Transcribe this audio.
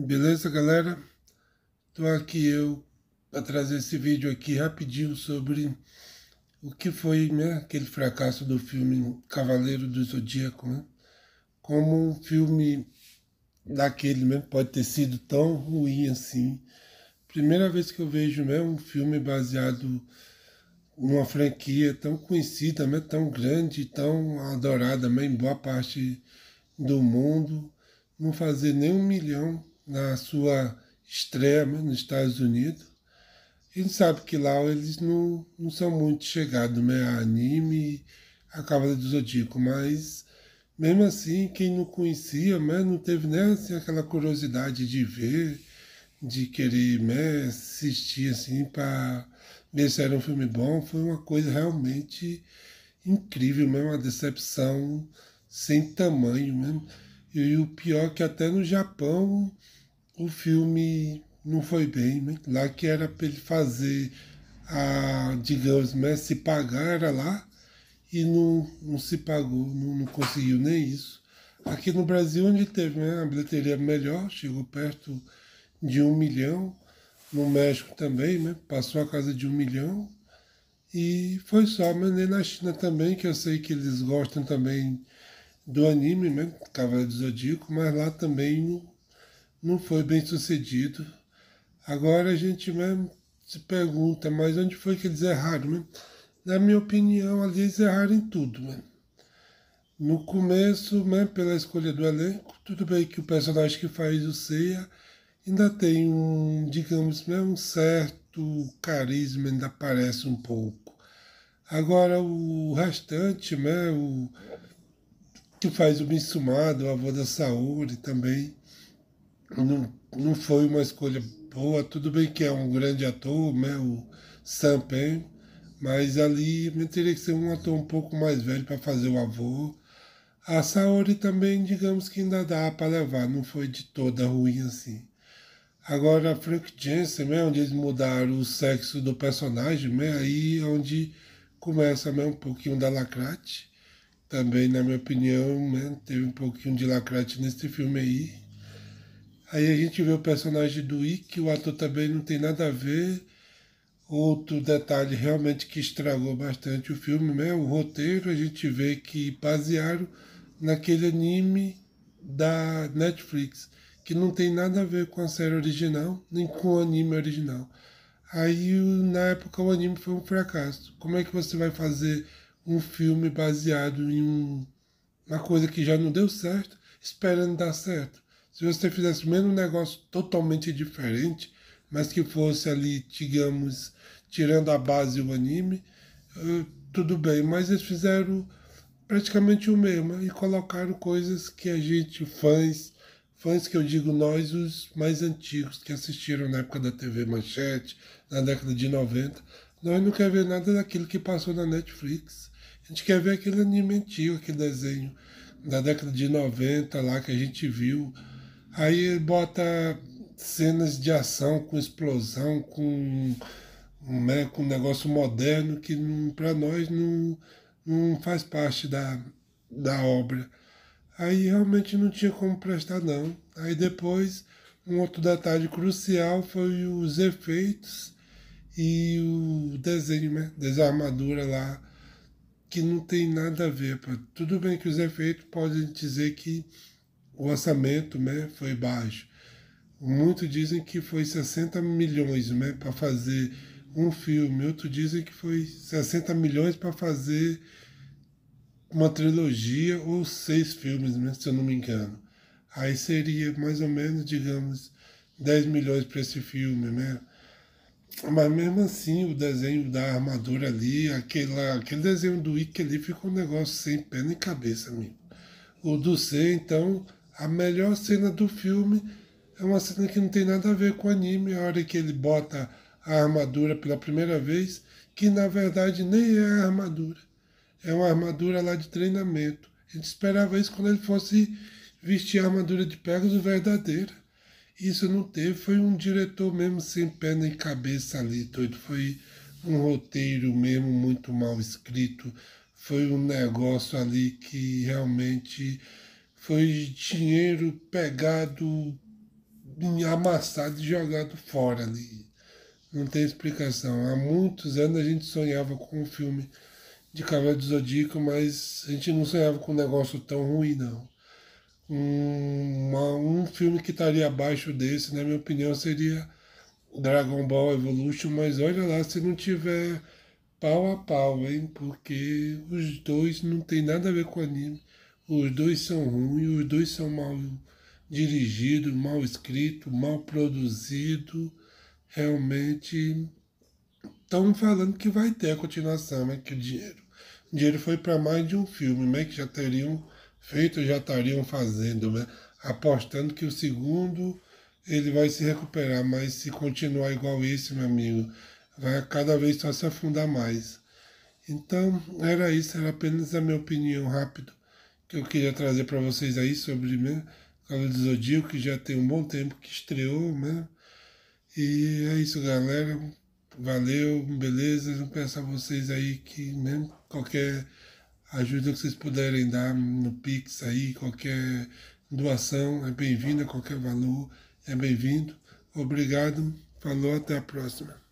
Beleza, galera? Estou aqui eu para trazer esse vídeo aqui rapidinho sobre o que foi né, aquele fracasso do filme Cavaleiro do Zodíaco, né? Como um filme daquele mesmo né, pode ter sido tão ruim assim. Primeira vez que eu vejo né, um filme baseado numa franquia tão conhecida, né, tão grande, tão adorada né, em boa parte do mundo, não fazer nem um milhão na sua extrema né, nos Estados Unidos. A gente sabe que lá eles não, não são muito chegados né, a anime, a Cavaleiro do Zodíaco, mas mesmo assim, quem não conhecia, né, não teve nem assim, aquela curiosidade de ver, de querer né, assistir assim para ver se era um filme bom, foi uma coisa realmente incrível, mesmo né, uma decepção sem tamanho mesmo. E o pior é que até no Japão o filme não foi bem, né? Lá que era para ele fazer a, digamos, mas né, se pagar era lá e não, não se pagou, não, não conseguiu nem isso. Aqui no Brasil, onde teve né, a bilheteria melhor, chegou perto de um milhão. No México também, né? Passou a casa de um milhão. E foi só, mas nem na China também, que eu sei que eles gostam também do anime, né? Cavaleiro do Zodíaco, mas lá também não, não foi bem sucedido. Agora a gente mesmo se pergunta, mas onde foi que eles erraram? Né? Na minha opinião, ali eles erraram em tudo. Né? No começo, né, pela escolha do elenco, tudo bem que o personagem que faz o Seiya ainda tem um, digamos, né, um certo carisma, ainda aparece um pouco. Agora o restante, né, o, que faz o Mitsumado, o avô da Saúde também. Não, não foi uma escolha boa, tudo bem que é um grande ator, né, o Sam Penn, mas ali teria que ser um ator um pouco mais velho para fazer o avô. A Saori também, digamos que ainda dá para levar, não foi de toda ruim assim. Agora, Frank Jensen, né, onde eles mudaram o sexo do personagem, né, aí é onde começa né, um pouquinho da lacrate também, na minha opinião, né, teve um pouquinho de lacrate nesse filme aí. Aí a gente vê o personagem do Ick, o ator também não tem nada a ver. Outro detalhe realmente que estragou bastante o filme, né? O roteiro, a gente vê que basearam naquele anime da Netflix, que não tem nada a ver com a série original, nem com o anime original. Aí, na época, o anime foi um fracasso. Como é que você vai fazer um filme baseado em um, uma coisa que já não deu certo, esperando dar certo. Se você fizesse o mesmo negócio totalmente diferente, mas que fosse ali, digamos, tirando a base o anime, eh, tudo bem. Mas eles fizeram praticamente o mesmo e colocaram coisas que a gente, fãs, fãs que eu digo nós, os mais antigos que assistiram na época da TV Manchete, na década de 90, nós não quer ver nada daquilo que passou na Netflix. A gente quer ver aquele anime antigo, aquele desenho da década de 90 lá que a gente viu. Aí bota cenas de ação com explosão, com, né, com um negócio moderno que para nós não, não faz parte da, da obra. Aí realmente não tinha como prestar não. Aí depois, um outro detalhe crucial foi os efeitos e o desenho né, das armaduras lá, que não tem nada a ver. Pô. Tudo bem que os efeitos podem dizer que o orçamento né, foi baixo. Muitos dizem que foi 60 milhões né, para fazer um filme, outros dizem que foi 60 milhões para fazer uma trilogia ou seis filmes, né, se eu não me engano. Aí seria mais ou menos, digamos, 10 milhões para esse filme, né? Mas mesmo assim, o desenho da armadura ali, aquela, aquele desenho do Ike ali ficou um negócio sem pé nem cabeça, amigo. O do C, então, a melhor cena do filme é uma cena que não tem nada a ver com o anime, a hora que ele bota a armadura pela primeira vez, que na verdade nem é a armadura. É uma armadura lá de treinamento. A gente esperava isso quando ele fosse vestir a armadura de pegas verdadeira. Isso não teve, foi um diretor mesmo sem pé nem cabeça ali, doido. Foi um roteiro mesmo muito mal escrito. Foi um negócio ali que realmente foi dinheiro pegado, amassado e jogado fora ali. Não tem explicação. Há muitos anos a gente sonhava com um filme de Cavaleiro do Zodíaco, mas a gente não sonhava com um negócio tão ruim, não um, uma, um filme que estaria abaixo desse, na minha opinião, seria Dragon Ball Evolution, mas olha lá se não tiver pau a pau, hein? Porque os dois não tem nada a ver com anime. Os dois são ruins, os dois são mal dirigidos mal escrito, mal produzido. Realmente estão falando que vai ter a continuação, mas né, que o dinheiro. O dinheiro foi para mais de um filme, mas né, que já teriam feitos já estariam fazendo, né? apostando que o segundo ele vai se recuperar, mas se continuar igual esse, meu amigo, vai cada vez só se afundar mais. Então, era isso, era apenas a minha opinião rápida que eu queria trazer para vocês aí sobre o né, Cavaleiro do Zodíaco, que já tem um bom tempo que estreou, né? E é isso, galera. Valeu, beleza. Eu peço a vocês aí que né, qualquer ajuda que vocês puderem dar no Pix aí, qualquer doação é bem-vinda, qualquer valor é bem-vindo. Obrigado, falou, até a próxima.